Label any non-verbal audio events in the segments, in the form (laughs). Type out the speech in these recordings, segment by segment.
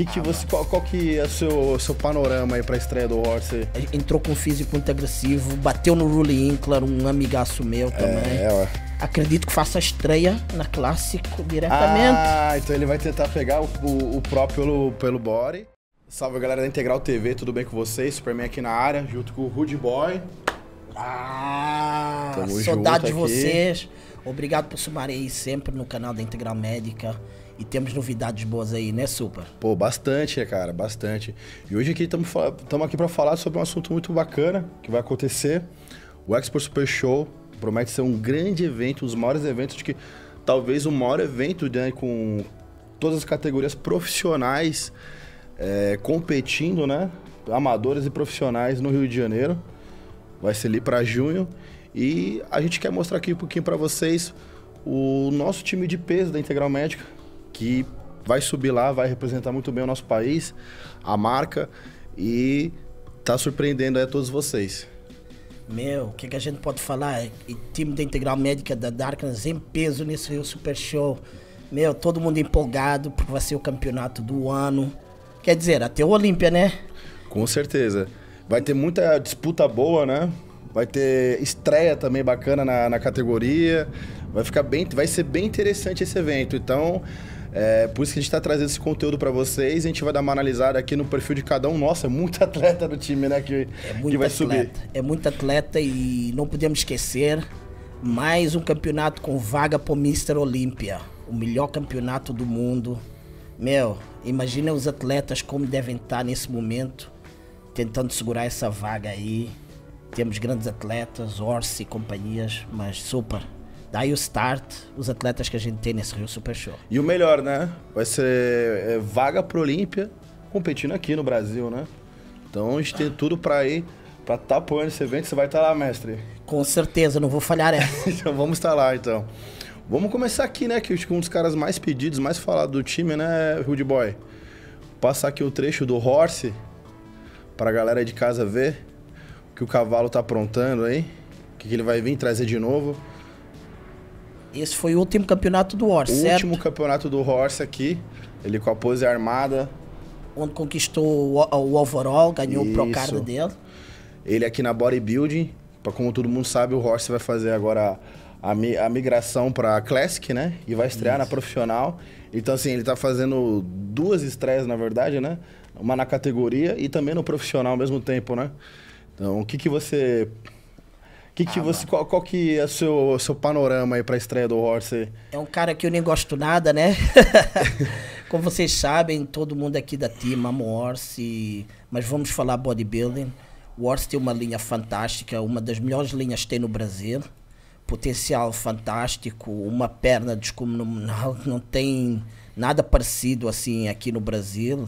Que que ah, você, qual, qual, que é o seu, seu panorama aí pra estreia do Horse? Entrou com um físico muito agressivo, bateu no Rully Inkler, um amigaço meu é, também. É, ué. Acredito que faça estreia na clássico diretamente. Ah, então ele vai tentar pegar o, o, o próprio pelo, pelo body. Salve galera da Integral TV, tudo bem com vocês? Superman aqui na área, junto com o Rude Boy. Ah, Tamo saudade de aqui. vocês. Obrigado por sumarem aí sempre no canal da Integral Médica. E temos novidades boas aí, né, Super? Pô, bastante, né, cara, bastante. E hoje aqui estamos aqui para falar sobre um assunto muito bacana que vai acontecer. O Expo Super Show promete ser um grande evento, um dos maiores eventos de que talvez o maior evento né, com todas as categorias profissionais é, competindo, né? Amadores e profissionais no Rio de Janeiro. Vai ser ali para junho. E a gente quer mostrar aqui um pouquinho para vocês o nosso time de peso da Integral Médica, que vai subir lá, vai representar muito bem o nosso país, a marca e tá surpreendendo aí a todos vocês. Meu, o que, que, a gente pode falar? O time da Integral Médica da Darkness em peso nesse Rio Super Show. Meu, todo mundo empolgado porque vai ser o campeonato do ano. Quer dizer, até o Olímpia, né? Com certeza. Vai ter muita disputa boa, né? Vai ter estreia também bacana na, na categoria. Vai ficar bem, vai ser bem interessante esse evento. Então, é, por isso que a gente está trazendo esse conteúdo para vocês. A gente vai dar uma analisada aqui no perfil de cada um. Nossa, é muito (laughs) atleta no time, né? Que, é muito que vai atleta, subir. É muito atleta e não podemos esquecer mais um campeonato com vaga para o Mr. Olímpia. O melhor campeonato do mundo. Meu, imagina os atletas como devem estar nesse momento, tentando segurar essa vaga aí. Temos grandes atletas, Orsi e companhias, mas super, Daí o start, os atletas que a gente tem nesse Rio Super Show. E o melhor, né? Vai ser é, vaga pro Olímpia competindo aqui no Brasil, né? Então a gente tem tudo para ir, para estar tá apoiando esse evento. Você vai estar tá lá, mestre? Com certeza, não vou falhar essa. Né? (laughs) então vamos estar tá lá, então. Vamos começar aqui, né? Que um dos caras mais pedidos, mais falados do time, né, Rude Boy? Passar aqui o trecho do Horse para a galera de casa ver o que o cavalo tá aprontando aí, o que ele vai vir trazer de novo. Esse foi o último campeonato do Horse, o certo? último campeonato do Horse aqui. Ele com a pose armada. Onde conquistou o, o overall, ganhou Isso. o Procard dele. Ele aqui na bodybuilding. Pra, como todo mundo sabe, o Horse vai fazer agora a, a migração pra Classic, né? E vai estrear Isso. na profissional. Então, assim, ele tá fazendo duas estreias, na verdade, né? Uma na categoria e também no profissional ao mesmo tempo, né? Então, o que, que você que que ah, você, qual, qual, que é o seu, seu panorama aí pra estreia do Horse? É um cara que eu nem gosto nada, né? (laughs) Como vocês sabem, todo mundo aqui da team ama o Horse, mas vamos falar bodybuilding. O Horse tem uma linha fantástica, uma das melhores linhas que tem no Brasil. Potencial fantástico, uma perna descomunal, (laughs) não tem nada parecido assim aqui no Brasil.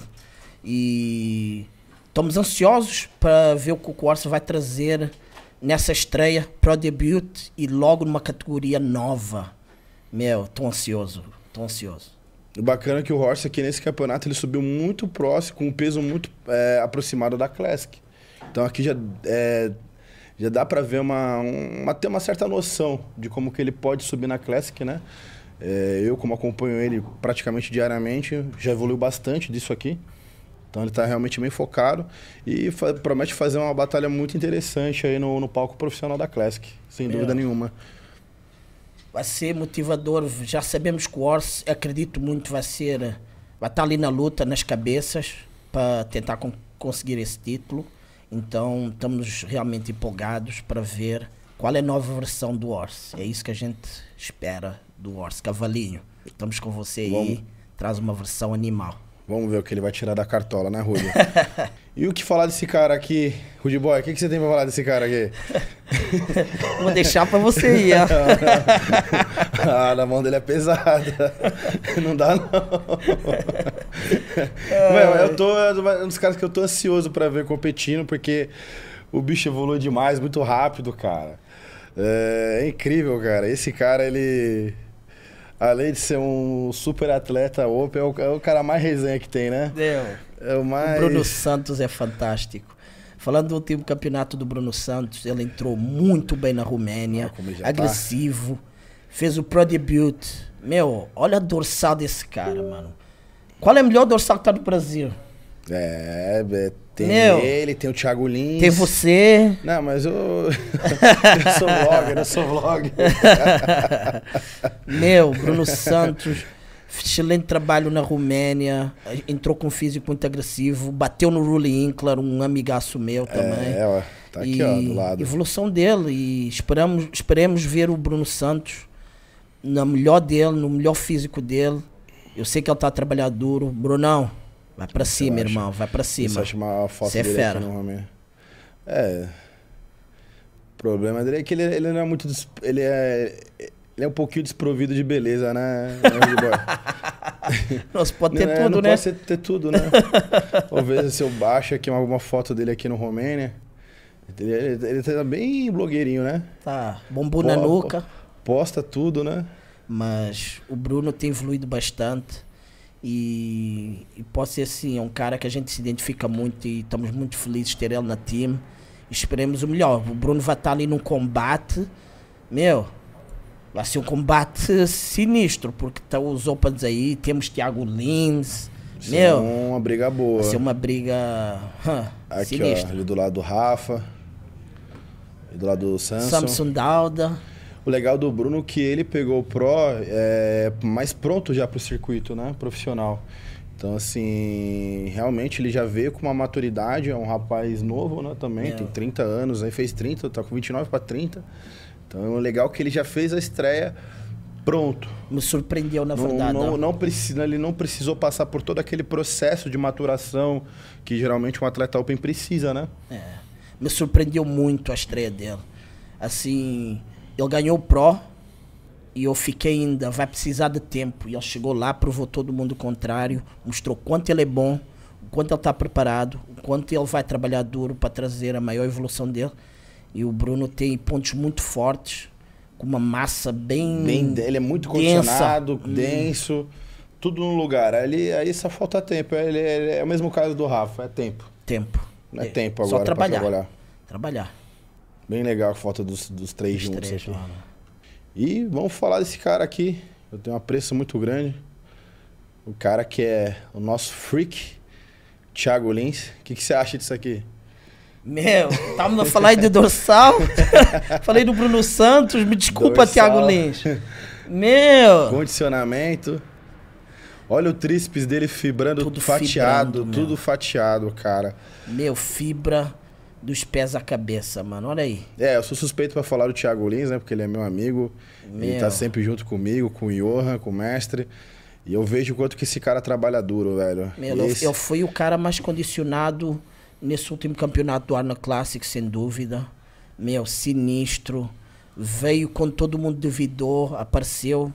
E estamos ansiosos para ver o que o Corsa vai trazer nessa estreia, pro debut e logo numa categoria nova. Meu, tô ansioso, tô ansioso. O bacana é que o Horst aqui nesse campeonato ele subiu muito próximo, com um peso muito é, aproximado da Classic. Então aqui já, é, já dá para ver uma, uma, ter uma certa noção de como que ele pode subir na Classic, né? É, eu, como acompanho ele praticamente diariamente, já evoluiu bastante disso aqui. Então ele está realmente bem focado e fa promete fazer uma batalha muito interessante aí no, no palco profissional da Classic, sem é. dúvida nenhuma. Vai ser motivador, já sabemos que o Ors, acredito muito, vai ser. Vai estar tá ali na luta, nas cabeças, para tentar con conseguir esse título. Então estamos realmente empolgados para ver qual é a nova versão do Ors. É isso que a gente espera do Ors. Cavalinho, estamos com você Bom. aí. Traz uma versão animal. Vamos ver o que ele vai tirar da cartola, né, Rudy? (laughs) e o que falar desse cara aqui? Rudy Boy, o que, que você tem pra falar desse cara aqui? (laughs) Vou deixar pra você ir, ó. (laughs) ah, na mão dele é pesada. Não dá, não. É... Mano, eu tô. É, é um dos caras que eu tô ansioso pra ver competindo, porque o bicho evolui demais, muito rápido, cara. É, é incrível, cara. Esse cara, ele além de ser um super atleta open, é o, é o cara mais resenha que tem, né? Deu. é, é o mais... Bruno Santos é fantástico. Falando do último campeonato do Bruno Santos, ele entrou muito bem na Romênia, ah, tá. agressivo, tá. fez o pro debut. Meu, olha a dorsal desse cara, mano. Qual é a melhor dorsal que tá no Brasil? É, é tem Meu, ele, tem o Thiago Lins. Tem você. Não, mas eu. (laughs) eu sou (laughs) vlogger, eu sou vlogger. Meu, Bruno Santos. Excelente trabalho na Romênia. Entrou com um físico muito agressivo. Bateu no Rully Inclar, um amigaço meu é, também. É, ó, tá aqui, e, ó, do lado. Evolução dele. E esperamos, esperemos ver o Bruno Santos na melhor dele, no melhor físico dele. Eu sei que ele tá trabalhando duro. Brunão Vai pra cima, irmão, vai pra cima. foto Você é fera. Aqui, é. O problema dele é que ele, ele não é muito. Des... Ele é. Ele é um pouquinho desprovido de beleza, né? É (laughs) Nossa, pode ter não, é, tudo, não né? Pode ter tudo, né? Talvez (laughs) se eu baixo aqui uma, foto dele aqui no Romênia. Né? Ele, ele, ele tá bem blogueirinho, né? Tá, bombo na nuca. Posta tudo, né? Mas o Bruno tem evoluído bastante e, e posso ser assim, é um cara que a gente se identifica muito e estamos muito felizes de ter ele na time. Esperemos o melhor. O Bruno vai estar ali num combate. Meu, vai ser um combate sinistro, porque estão tá os Opens aí, temos Thiago Lins. É Meu, uma briga boa. Vai ser uma briga huh, Aqui, sinistra. Ó, ali do lado do Rafa. E do lado do Samson. Samson Dauda. O legal do Bruno é que ele pegou o Pro é, mais pronto já para o circuito né, profissional. Então, assim, realmente ele já veio com uma maturidade, é um rapaz novo né, também, é. tem 30 anos, aí fez 30, tá com 29 para 30. Então, é legal que ele já fez a estreia pronto. Me surpreendeu, na verdade. Não, não, não precisa, ele não precisou passar por todo aquele processo de maturação que geralmente um atleta open precisa, né? É. Me surpreendeu muito a estreia dele. Assim, ele ganhou o Pro e eu fiquei ainda, vai precisar de tempo. E ele chegou lá, provou todo mundo o contrário, mostrou quanto ele é bom, o quanto ele está preparado, o quanto ele vai trabalhar duro para trazer a maior evolução dele. E o Bruno tem pontos muito fortes, com uma massa bem. bem ele é muito condicionado, densa. denso, tudo no lugar. Aí, aí só falta tempo. Ele, é, é o mesmo caso do Rafa, é tempo. Tempo. Não é, é tempo agora. Só trabalhar. trabalhar. Trabalhar. Bem legal a foto dos, dos três Os juntos três, E vamos falar desse cara aqui. Eu tenho um apreço muito grande. O cara que é o nosso freak, Thiago Lins. O que, que você acha disso aqui? Meu, tava falando de dorsal. (laughs) Falei do Bruno Santos. Me desculpa, dorsal. Thiago Lins. Meu. Condicionamento. Olha o tríceps dele fibrando, tudo fatiado, fibrando, tudo fatiado, cara. Meu, fibra dos pés à cabeça, mano. Olha aí. É, eu sou suspeito para falar do Thiago Lins, né? Porque ele é meu amigo. Meu. Ele tá sempre junto comigo, com o Johan, com o mestre. E eu vejo o quanto que esse cara trabalha duro, velho. Meu, esse... eu fui o cara mais condicionado nesse último campeonato do Arna Classic, sem dúvida. Meu, sinistro. Veio quando todo mundo duvidou, apareceu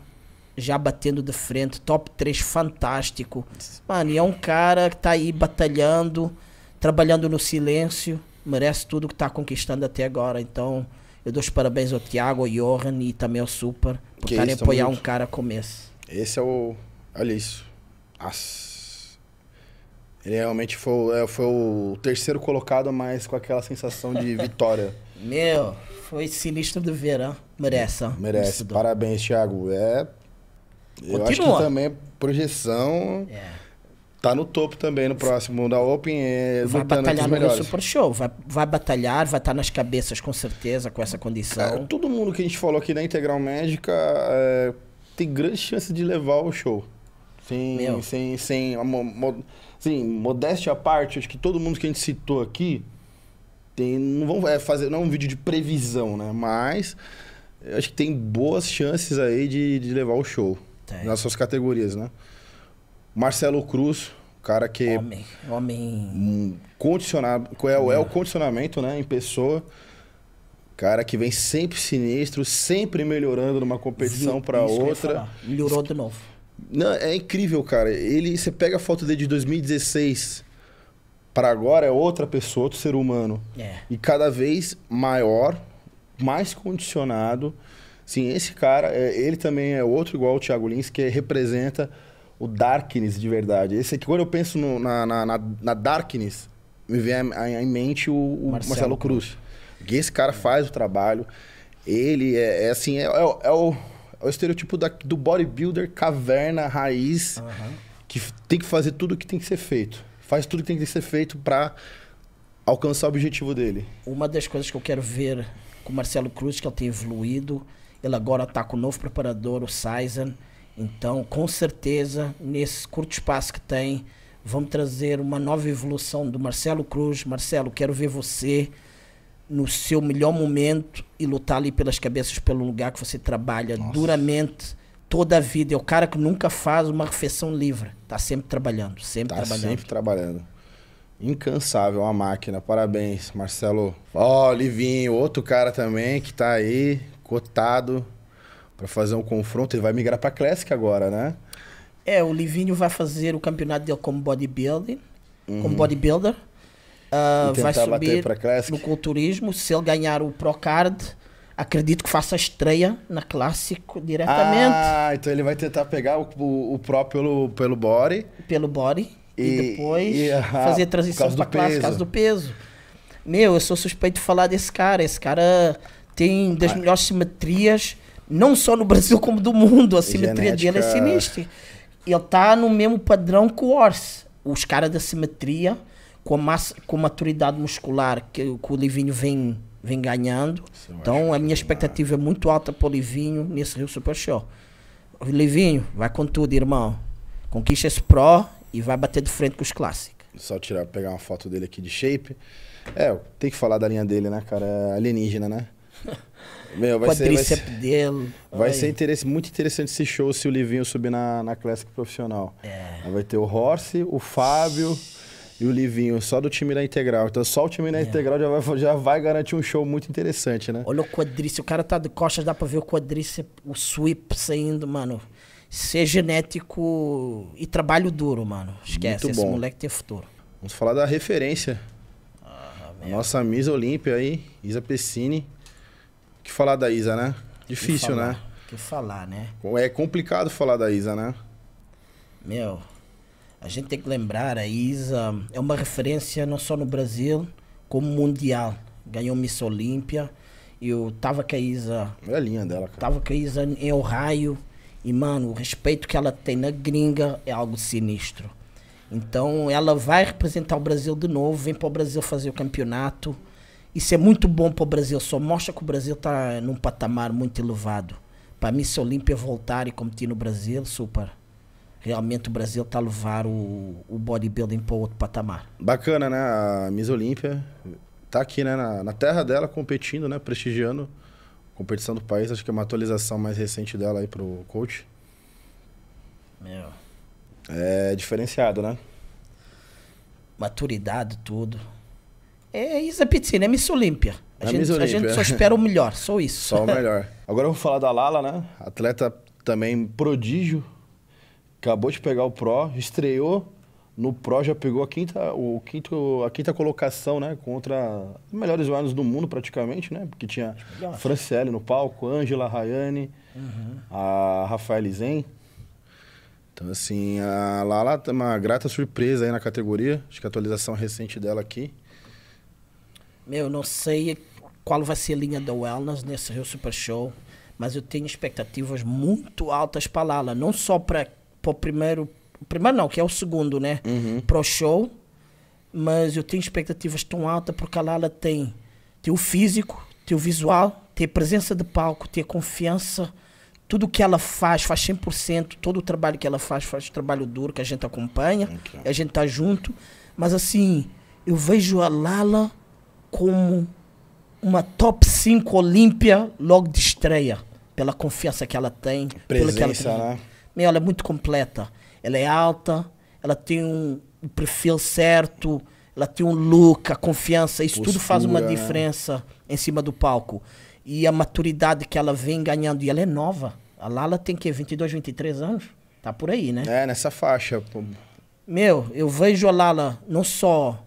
já batendo de frente, top 3 fantástico. Mano, e é um cara que tá aí batalhando, trabalhando no silêncio merece tudo que está conquistando até agora. Então, eu dou os parabéns ao Tiago, ao Johan e também ao Super por estarem a apoiar um cara como esse. Esse é o. Olha isso. As... Ele realmente foi, é, foi o terceiro colocado, mas com aquela sensação de (laughs) vitória. Meu, foi sinistro de ver, hein? Merece. Hein? Merece. Parabéns, Thiago. É. Continua. Eu acho que também é projeção. É tá no topo também no próximo da Open. É, vai batalhar no Super Show, vai, vai batalhar, vai estar tá nas cabeças com certeza com essa condição. Cara, todo mundo que a gente falou aqui da Integral Médica é, tem grande chance de levar o show. Sim, Meu. sem, sem, mo, sim, modéstia à parte, acho que todo mundo que a gente citou aqui tem, não vão é, fazer, não é um vídeo de previsão, né? Mas acho que tem boas chances aí de, de levar o show tem. nas suas categorias, né? Marcelo Cruz, cara que. Homem. Homem. Condicionado. É, o, é o condicionamento, né? Em pessoa. Cara que vem sempre sinistro, sempre melhorando numa competição para outra. Melhorou de novo. Não, é incrível, cara. Ele, você pega a foto dele de 2016 para agora é outra pessoa, outro ser humano. É. E cada vez maior, mais condicionado. Sim, esse cara, é, ele também é outro igual o Thiago Lins, que representa o darkness de verdade. Esse aqui, quando eu penso no, na, na, na, darkness, me vem em mente o, o Marcelo. Marcelo. Cruz. Que esse cara faz o trabalho. Ele é, é assim, é, é, o, é, o, é estereotipo da, do bodybuilder caverna raiz, uhum. que tem que fazer tudo o que tem que ser feito. Faz tudo o que tem que ser feito para alcançar o objetivo dele. Uma das coisas que eu quero ver com o Marcelo Cruz, que ele tem evoluído, ele agora está com o novo preparador, o Sizen então, com certeza, nesse curto espaço que tem, vamos trazer uma nova evolução do Marcelo Cruz. Marcelo, quero ver você no seu melhor momento e lutar ali pelas cabeças pelo lugar que você trabalha Nossa. duramente toda a vida. É o cara que nunca faz uma refeição livre. Está sempre trabalhando, sempre tá trabalhando. sempre trabalhando. Incansável, uma máquina. Parabéns, Marcelo. Ó, oh, Livinho, outro cara também que tá aí, cotado para fazer um confronto. Ele vai migrar para Classic agora, né? É, o Livinho vai fazer o campeonato dele como bodybuilding, uhum. como bodybuilder. Uh, vai subir no culturismo. Se ele ganhar o pro card acredito que faça estreia na Clássico diretamente. Ah, então ele vai tentar pegar o, o, o pelo, pelo body. Pelo body. E, e depois e, uh, fazer transição para Clássico, caso do peso. Meu, eu sou suspeito de falar desse cara. Esse cara tem das ah. melhores simetrias não só no Brasil (laughs) como do mundo. A simetria Genética... dele é sinistra. Ele tá no mesmo padrão que o Ors Os caras da simetria, com a massa, com a maturidade muscular que, que o Livinho vem, vem ganhando. então a minha expectativa é muito alta para o Livinho nesse Rio Super Show. Livinho, vai com tudo, irmão. Conquista esse Pro e vai bater de frente com os clássicos. Só tirar, pegar uma foto dele aqui de shape. É, tem que falar da linha dele, né, cara? É alienígena, né? (laughs) Meu, vai quadríceps ser, vai dele. Vai Oi. ser interesse, muito interessante esse show se o Livinho subir na, na Classic Profissional. É. Vai ter o Horse, o Fábio e o Livinho, só do time da Integral. Então só o time da é. Integral já vai, já vai garantir um show muito interessante, né? Olha o quadríceps, o cara tá de costas, dá pra ver o quadríceps, o sweep saindo, mano. Ser genético e trabalho duro, mano. Esquece, muito esse moleque tem futuro. Vamos falar da referência. Ah, nossa Miss Olímpia aí, Isa Pessini que falar da Isa, né? Difícil, que né? falar, né? que falar, né? É complicado falar da Isa, né? Meu, a gente tem que lembrar, a Isa é uma referência não só no Brasil, como mundial. Ganhou Miss Olímpia. Eu tava com a Isa. É a linha dela, cara. Tava com a Isa em Ohio. E, mano, o respeito que ela tem na gringa é algo sinistro. Então, ela vai representar o Brasil de novo, vem para o Brasil fazer o campeonato. Isso é muito bom para o Brasil, só mostra que o Brasil está num patamar muito elevado. Para mim, se a Olímpia voltar e competir no Brasil, super. Realmente o Brasil está a levar o, o bodybuilding para outro patamar. Bacana, né? A Miss Olímpia está aqui né? na, na terra dela competindo, né? prestigiando a competição do país. Acho que é uma atualização mais recente dela aí para o coach. Meu. É diferenciado, né? Maturidade, tudo. É, é isso, é Pizzini, é Miss Olímpia. A, é gente, a gente só espera o melhor, só isso. Só o melhor. Agora eu vou falar da Lala, né? Atleta também prodígio. Acabou de pegar o Pro, estreou no Pro já pegou a quinta, o quinto, a quinta colocação, né? Contra os melhores runners do mundo, praticamente, né? Porque tinha Franciele no palco, Ângela Rayane, uhum. a Rafael Zen. Então, assim, a Lala tem uma grata surpresa aí na categoria. Acho que a atualização recente dela aqui. Meu, não sei qual vai ser a linha da Wellness nesse Rio Super Show, mas eu tenho expectativas muito altas para Lala, não só para o primeiro, primeiro não, que é o segundo, né? Uhum. o show, mas eu tenho expectativas tão altas porque a Lala tem, tem o físico, tem o visual, tem a presença de palco, tem a confiança, tudo que ela faz, faz 100%, todo o trabalho que ela faz, faz trabalho duro que a gente acompanha, okay. a gente tá junto, mas assim, eu vejo a Lala como uma top 5 Olímpia logo de estreia, pela confiança que ela tem. Presença, que ela tem. Né? Meu, ela é muito completa. Ela é alta, ela tem um perfil certo, ela tem um look, a confiança. Isso Postura, tudo faz uma né? diferença né? em cima do palco. E a maturidade que ela vem ganhando. E ela é nova. A Lala tem que 22, 23 anos. Tá por aí, né? É, nessa faixa. Meu, eu vejo a Lala não só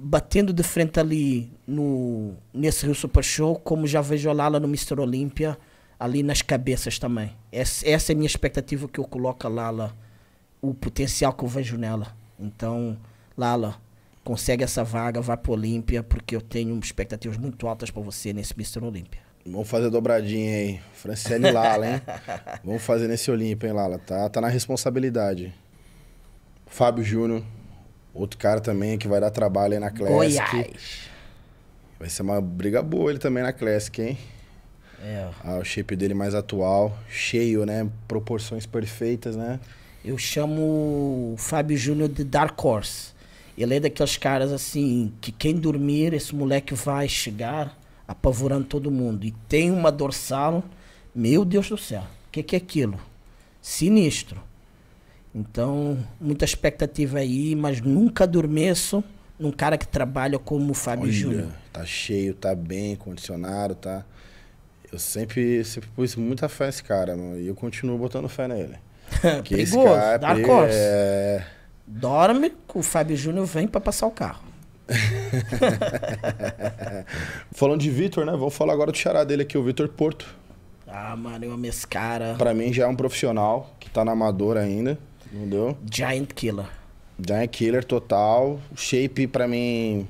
batendo de frente ali no, nesse Rio Super Show, como já vejo a Lala no Mr. Olímpia, ali nas cabeças também. Essa, essa é a minha expectativa que eu coloco a Lala, o potencial que eu vejo nela. Então, Lala, consegue essa vaga, vá pro Olímpia, porque eu tenho expectativas muito altas para você nesse Mr. Olímpia. Vamos fazer dobradinha aí. Franciele Lala, hein? (laughs) Vamos fazer nesse Olímpia, hein, Lala? Tá, tá na responsabilidade. Fábio Júnior. Outro cara também que vai dar trabalho aí na Classic. Goiás. Vai ser uma briga boa ele também na Classic, hein? É. Ah, o shape dele mais atual, cheio, né? Proporções perfeitas, né? Eu chamo o Fábio Júnior de Dark Horse. Ele é daqueles caras assim, que quem dormir, esse moleque vai chegar apavorando todo mundo. E tem uma dorsal, meu Deus do céu, o que, que é aquilo? Sinistro. Então, muita expectativa aí, mas nunca adormeço num cara que trabalha como o Fábio Júnior. Tá cheio, tá bem, condicionado, tá. Eu sempre, sempre pus muita fé nesse cara, mano, e eu continuo botando fé nele. (laughs) que esse cara, Dark Horse. É... (laughs) Dorme, o Fábio Júnior vem para passar o carro. (laughs) Falando de Vitor, né? vou falar agora do xará dele aqui, o Vitor Porto. Ah, mano, eu amo esse cara. Pra mim já é um profissional que tá na amadora ainda. Não deu? Giant Killer. Giant Killer total. O shape, pra mim.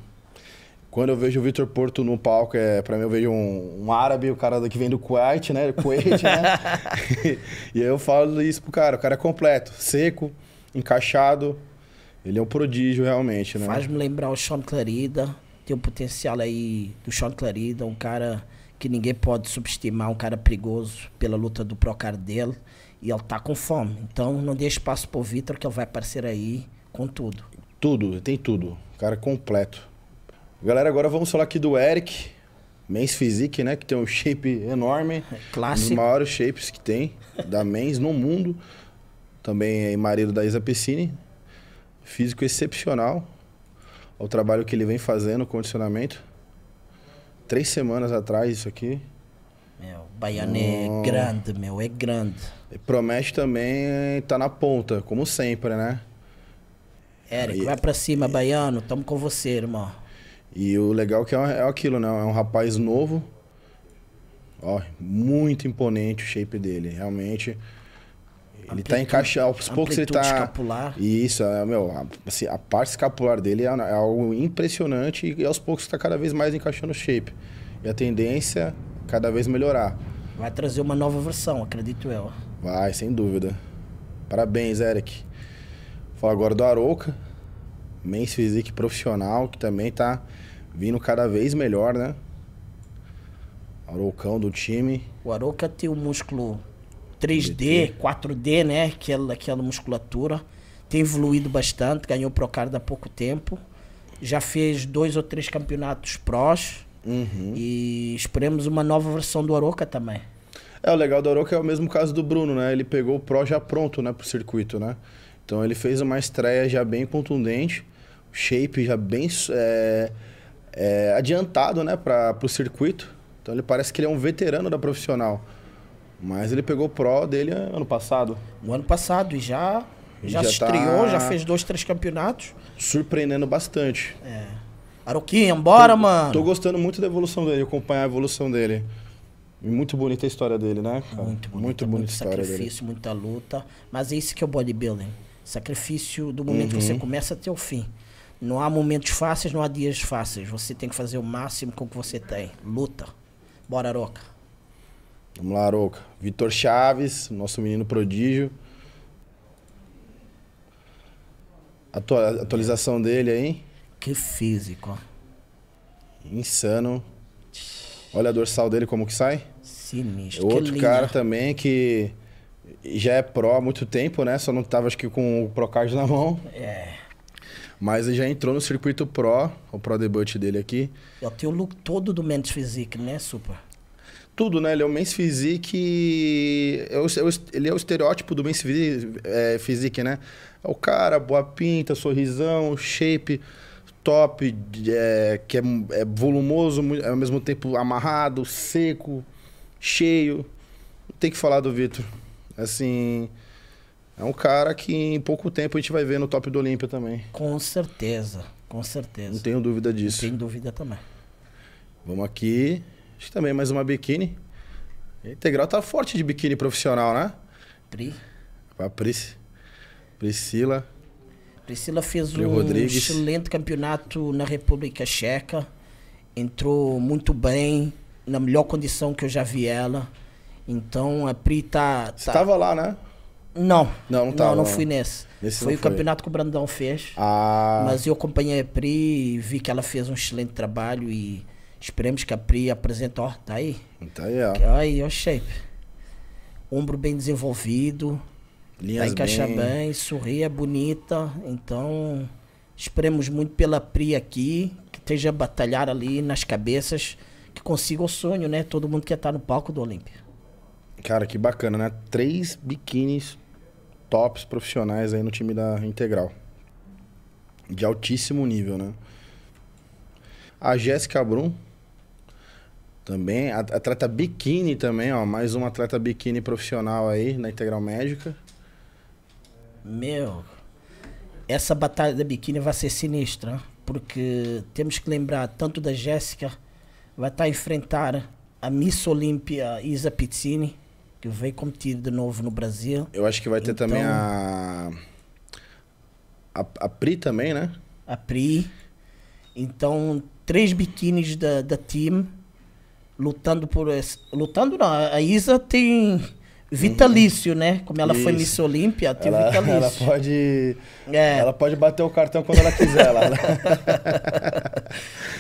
Quando eu vejo o Vitor Porto no palco, é, pra mim eu vejo um, um árabe, o cara que vem do Kuwait, né? (laughs) Kuwait, né? (laughs) e aí eu falo isso pro cara. O cara é completo, seco, encaixado. Ele é um prodígio, realmente, né? Faz-me lembrar o Sean Clarida. Tem um potencial aí do Sean Clarida, um cara que ninguém pode subestimar, um cara perigoso pela luta do Procar dele. E ele tá com fome. Então não dê espaço pro Vitor, que ele vai aparecer aí com tudo. Tudo, tem tudo. Cara completo. Galera, agora vamos falar aqui do Eric. Men's Physique, né? Que tem um shape enorme. (laughs) clássico. Um dos maiores shapes que tem da Men's no mundo. Também é marido da Isa Pessini. Físico excepcional. O trabalho que ele vem fazendo, condicionamento. Três semanas atrás, isso aqui. Meu, o baiano hum. é grande, meu, é grande. E promete também eh, tá na ponta, como sempre, né? Érico, vai pra cima, e... baiano, tamo com você, irmão. E o legal é que é, é aquilo, né? É um rapaz novo. Ó, muito imponente o shape dele. Realmente. Ele tá amplitude, tá encaixado. Aos poucos ele tá. Escapular. Isso, é, meu, a, assim, a parte escapular dele é, é algo impressionante e aos poucos tá cada vez mais encaixando o shape. E a tendência cada vez melhorar. Vai trazer uma nova versão, acredito eu. Vai, sem dúvida. Parabéns, Eric. Vou falar agora do Aroca, Men's Physique profissional, que também tá vindo cada vez melhor, né? Arocão do time. O Aroca tem o um músculo 3D, 4D, né? Aquela, aquela musculatura. Tem evoluído bastante, ganhou o Procard há pouco tempo. Já fez dois ou três campeonatos prós. Uhum. E esperemos uma nova versão do Aroca também. É, o legal do Aroca é o mesmo caso do Bruno, né? Ele pegou o Pro já pronto, né, pro circuito, né? Então ele fez uma estreia já bem contundente, shape já bem é, é, adiantado, né, para pro circuito. Então ele parece que ele é um veterano da profissional. Mas ele pegou o Pro dele ano passado. o ano passado e já já, já estreou, tá já fez dois, três campeonatos. Surpreendendo bastante. É. Aroquinha, bora, tô, mano. Tô gostando muito da evolução dele, acompanhar a evolução dele. E muito bonita a história dele, né? Cara? Muito bonita, muito, muito sacrifício, dele. muita luta. Mas é isso que é o bodybuilding. Sacrifício do momento uhum. que você uhum. começa até o fim. Não há momentos fáceis, não há dias fáceis. Você tem que fazer o máximo com o que você tem. Luta. Bora, Aroca. Vamos lá, Aroca. Vitor Chaves, nosso menino prodígio. Atua atualização dele aí. Que físico. Insano. Olha a dorsal dele como que sai. Sinistro. Outro que cara também que já é pró há muito tempo, né? Só não tava acho que com o Procard na mão. É. Mas ele já entrou no circuito Pro, o Pro debut dele aqui. Eu é tenho o look todo do Men's Physique, né, Super? Tudo, né? Ele é o Men's Physique. É o, é ele é o estereótipo do Men's Physique, é, physique né? É o cara, boa pinta, sorrisão, shape top, é, que é, é volumoso, ao mesmo tempo amarrado, seco, cheio. Tem que falar do Vitor. Assim, é um cara que em pouco tempo a gente vai ver no top do Olímpia também. Com certeza, com certeza. Não tenho dúvida disso. tenho dúvida também. Vamos aqui. Acho que também mais uma biquíni. A Integral tá forte de biquíni profissional, né? Pri. A Pris. Priscila. Priscila fez um Rodrigues. excelente campeonato na República Checa. Entrou muito bem, na melhor condição que eu já vi ela. Então a Pri tá. Você tá... tava lá, né? Não. Não, não tava. Não, não fui nesse. nesse foi, foi o campeonato que o Brandão fez. Ah. Mas eu acompanhei a Pri e vi que ela fez um excelente trabalho e esperemos que a Pri apresente. Ó, tá aí. Tá aí, ó. Aí, ó, shape. Ombro bem desenvolvido. Linhas tá encaixa bem. bem, sorri, é bonita. Então, esperemos muito pela Pri aqui, que esteja a batalhar ali nas cabeças, que consiga o sonho, né? Todo mundo quer estar no palco do Olímpia. Cara, que bacana, né? Três biquínis tops profissionais aí no time da Integral. De altíssimo nível, né? A Jéssica Brum também, atleta biquíni também, ó, mais uma atleta biquíni profissional aí na Integral Médica. Meu, essa batalha da biquíni vai ser sinistra, porque temos que lembrar tanto da Jéssica, vai estar a enfrentar a Miss Olímpia Isa Pizzini, que veio competir de novo no Brasil. Eu acho que vai ter então, também a, a. A Pri também, né? A Pri. Então, três biquínis da, da team lutando por esse. Lutando não, a Isa tem vitalício, né? Como ela Isso. foi Miss Olímpia, tem ela, vitalício. Ela pode, é. ela pode bater o cartão quando ela quiser. lá. Né?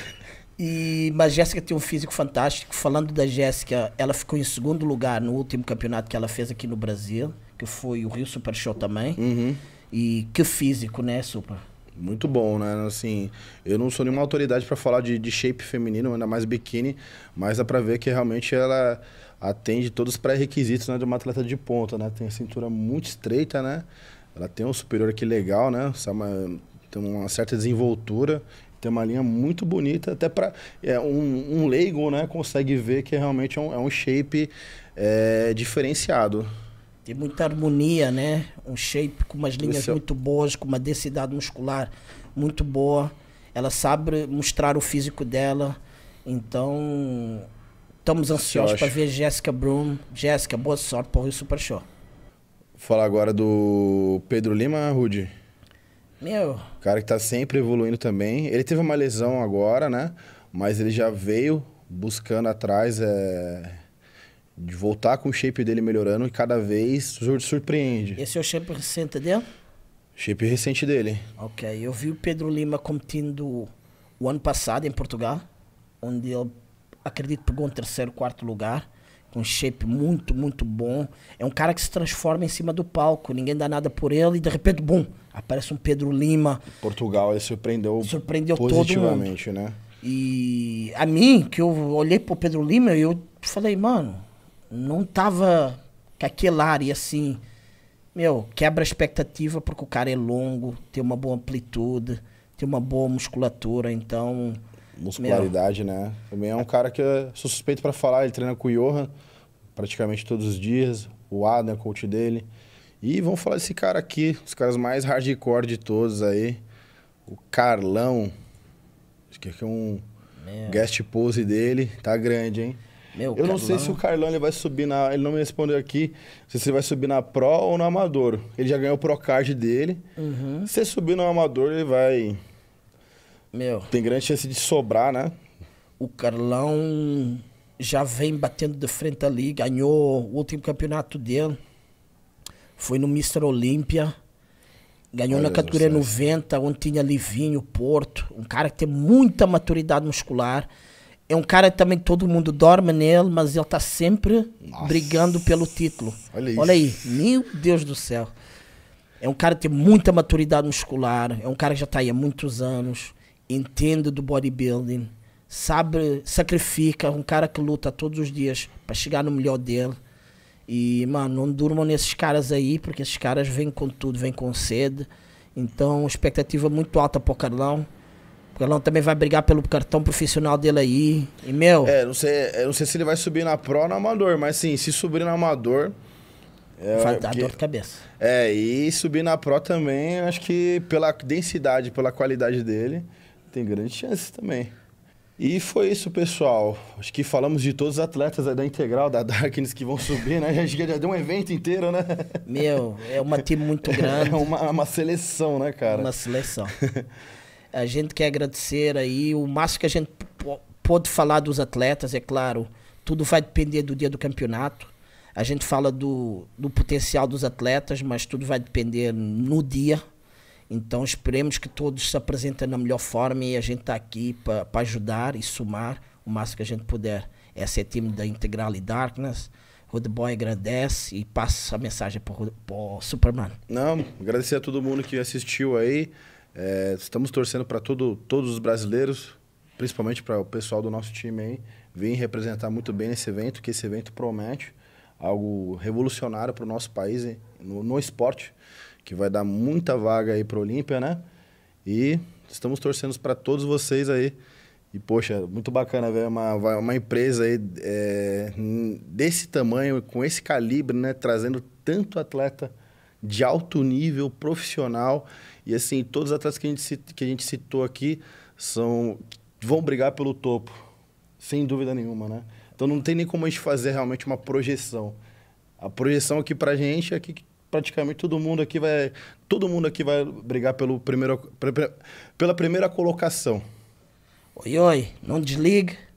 (laughs) e, mas Jéssica tem um físico fantástico. Falando da Jéssica, ela ficou em segundo lugar no último campeonato que ela fez aqui no Brasil, que foi o Rio Super Show também. Uhum. E que físico, né, Super? Muito bom, né? Assim, eu não sou nenhuma autoridade para falar de, de, shape feminino, ainda mais biquíni, mas dá para ver que realmente ela atende todos os pré-requisitos né, de uma atleta de ponta, né? Tem a cintura muito estreita, né? Ela tem um superior aqui legal, né? Tem uma certa desenvoltura, tem uma linha muito bonita, até para é, um, um leigo, né? Consegue ver que realmente é um, é um shape é, diferenciado. Tem muita harmonia, né? Um shape com umas linhas muito boas, com uma densidade muscular muito boa. Ela sabe mostrar o físico dela. Então, estamos ansiosos para ver Jéssica Brown Jéssica, boa sorte para o Rio Super Show. falar agora do Pedro Lima, Rude. Meu. Cara que tá sempre evoluindo também. Ele teve uma lesão agora, né? Mas ele já veio buscando atrás. É de voltar com o shape dele melhorando e cada vez surpreende. Esse é o shape recente dele? Shape recente dele. Ok, eu vi o Pedro Lima competindo o ano passado em Portugal, onde ele, acredito, pegou um terceiro, quarto lugar, com um shape muito, muito bom. É um cara que se transforma em cima do palco, ninguém dá nada por ele e de repente, bum, aparece um Pedro Lima. Portugal, ele surpreendeu, surpreendeu positivamente, todo mundo. né? E a mim, que eu olhei pro Pedro Lima e eu falei, mano, não tava com aquele ar e assim, meu, quebra a expectativa porque o cara é longo, tem uma boa amplitude, tem uma boa musculatura, então. Muscularidade, meu, né? Também é um cara que eu sou suspeito para falar, ele treina com o Johan praticamente todos os dias, o Adam, coach dele. E vamos falar desse cara aqui, os caras mais hardcore de todos aí, o Carlão. Acho que aqui é, é um meu. É. guest pose dele, tá grande, hein? Meu, eu não sei se o Carlão ele vai subir na. Ele não me respondeu aqui. Não sei se ele vai subir na Pro ou no Amador. Ele já ganhou o Procard dele. Uhum. Se ele subir no Amador, ele vai. Meu. Tem grande chance de sobrar, né? O Carlão já vem batendo de frente ali. Ganhou o último campeonato dele. Foi no Mr. Olímpia. Ganhou Olha na categoria 90, onde tinha Livinho, Porto. Um cara que tem muita maturidade muscular é um cara também todo mundo dorme nele, mas ele tá sempre Nossa. brigando pelo título. Olha, Olha isso. aí, meu Deus do céu. É um cara que tem muita maturidade muscular, é um cara que já está aí há muitos anos, entende do bodybuilding, sabe, sacrifica, é um cara que luta todos os dias para chegar no melhor dele. E, mano, não durmam nesses caras aí, porque esses caras vêm com tudo, vêm com sede. Então, expectativa muito alta para o Carlão. O Galão também vai brigar pelo cartão profissional dele aí. E, meu. É, não sei, é, não sei se ele vai subir na Pro ou na Amador, mas sim, se subir na Amador. É, Faz dar dor de cabeça. É, e subir na Pro também, acho que pela densidade, pela qualidade dele, tem grande chance também. E foi isso, pessoal. Acho que falamos de todos os atletas da Integral, da Darkness que vão subir, né? (laughs) Já, já deu um evento inteiro, né? Meu, é uma time muito (laughs) é grande. É uma, uma seleção, né, cara? Uma seleção. (laughs) A gente quer agradecer aí o máximo que a gente pode falar dos atletas, é claro. Tudo vai depender do dia do campeonato. A gente fala do, do potencial dos atletas, mas tudo vai depender no dia. Então esperemos que todos se apresentem na melhor forma e a gente está aqui para ajudar e somar o máximo que a gente puder. Esse é o time da Integral e Darkness. Road agradece e passa a mensagem para o Superman. Não, agradecer a todo mundo que assistiu aí. É, estamos torcendo para todo, todos os brasileiros, principalmente para o pessoal do nosso time aí, vir representar muito bem nesse evento, que esse evento promete algo revolucionário para o nosso país no, no, esporte, que vai dar muita vaga aí para o Olímpia, né? E estamos torcendo para todos vocês aí. E, poxa, muito bacana ver uma, uma empresa aí é, desse tamanho, com esse calibre, né? Trazendo tanto atleta de alto nível profissional. E assim, todos os atletas que a gente, que a gente citou aqui são vão brigar pelo topo, sem dúvida nenhuma, né? Então não tem nem como a gente fazer realmente uma projeção. A projeção aqui pra gente é que praticamente todo mundo aqui vai todo mundo aqui vai brigar pelo primeiro, pela primeira colocação. Oi, oi, não desliga.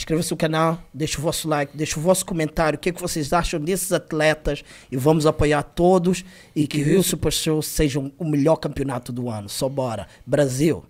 Inscreva-se no canal, deixe o vosso like, deixe o vosso comentário, o que, é que vocês acham desses atletas e vamos apoiar todos e que o Super Show seja o melhor campeonato do ano. Só bora. Brasil!